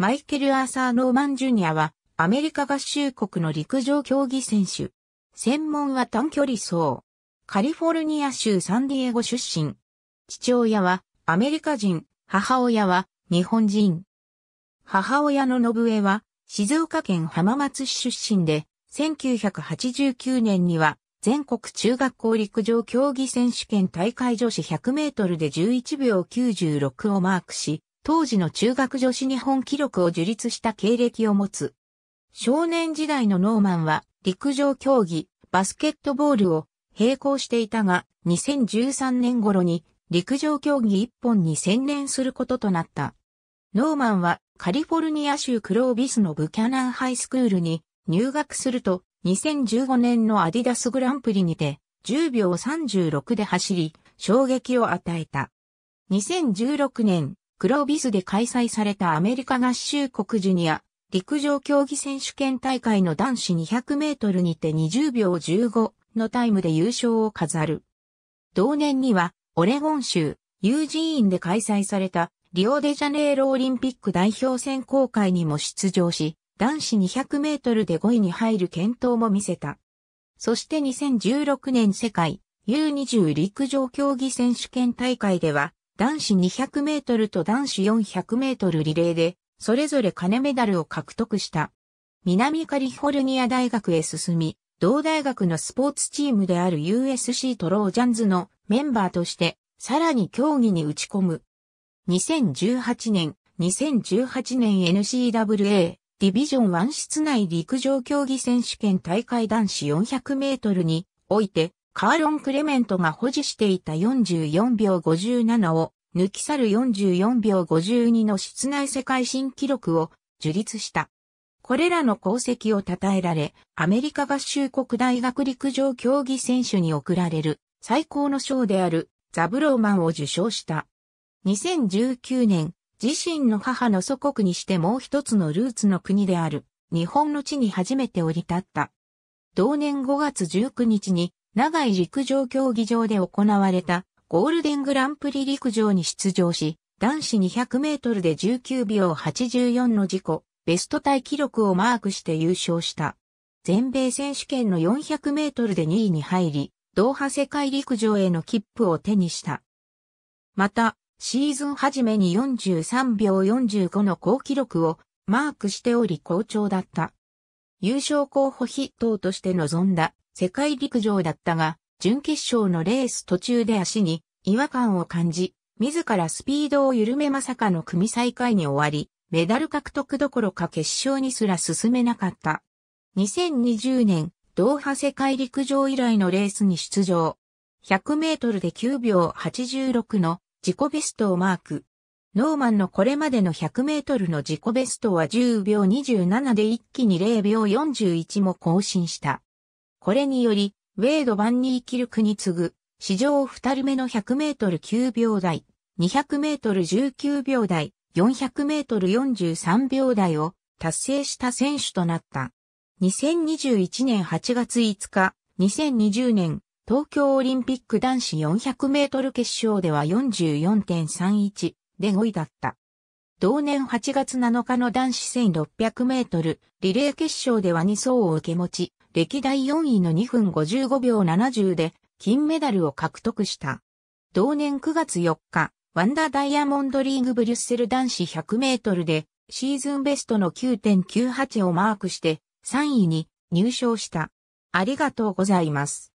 マイケル・アーサー・ノーマン・ジュニアは、アメリカ合衆国の陸上競技選手。専門は短距離走。カリフォルニア州サンディエゴ出身。父親はアメリカ人、母親は日本人。母親の信江は静岡県浜松市出身で、1989年には全国中学校陸上競技選手権大会女子100メートルで11秒96をマークし、当時の中学女子日本記録を樹立した経歴を持つ。少年時代のノーマンは陸上競技、バスケットボールを並行していたが、2013年頃に陸上競技一本に専念することとなった。ノーマンはカリフォルニア州クロービスのブキャナンハイスクールに入学すると2015年のアディダスグランプリにて10秒36で走り衝撃を与えた。2016年グロービスで開催されたアメリカ合衆国ジュニア陸上競技選手権大会の男子200メートルにて20秒15のタイムで優勝を飾る。同年にはオレゴン州ユージーンで開催されたリオデジャネイロオリンピック代表選考会にも出場し、男子200メートルで5位に入る健闘も見せた。そして2016年世界 U20 陸上競技選手権大会では男子200メートルと男子400メートルリレーで、それぞれ金メダルを獲得した。南カリフォルニア大学へ進み、同大学のスポーツチームである USC トロージャンズのメンバーとして、さらに競技に打ち込む。2018年、2018年 NCWA ディビジョン1室内陸上競技選手権大会男子400メートルにおいてカーロン・クレメントが保持していた44秒57を抜き去る44秒52の室内世界新記録を樹立した。これらの功績を称えられ、アメリカ合衆国大学陸上競技選手に贈られる最高の賞であるザブローマンを受賞した。2019年、自身の母の祖国にしてもう一つのルーツの国である日本の地に初めて降り立った。同年5月19日に長井陸上競技場で行われたゴールデングランプリ陸上に出場し、男子200メートルで19秒84の自己、ベストタイ記録をマークして優勝した。全米選手権の400メートルで2位に入り、ドーハ世界陸上への切符を手にした。また、シーズン初めに43秒45の高記録をマークしており好調だった。優勝候補筆頭として臨んだ世界陸上だったが、準決勝のレース途中で足に違和感を感じ、自らスピードを緩めまさかの組再開に終わり、メダル獲得どころか決勝にすら進めなかった。2020年、ドーハ世界陸上以来のレースに出場。100メートルで9秒86の自己ベストをマーク。ノーマンのこれまでの100メートルの自己ベストは10秒27で一気に0秒41も更新した。これにより、ウェイド・バンニーキルクに次ぐ、史上二人目の100メートル9秒台、200メートル19秒台、400メートル43秒台を達成した選手となった。2021年8月5日、2020年東京オリンピック男子400メートル決勝では44.31で5位だった。同年8月7日の男子1600メートルリレー決勝では2走を受け持ち、歴代4位の2分55秒70で金メダルを獲得した。同年9月4日、ワンダーダイヤモンドリーグブリュッセル男子100メートルでシーズンベストの9.98をマークして3位に入賞した。ありがとうございます。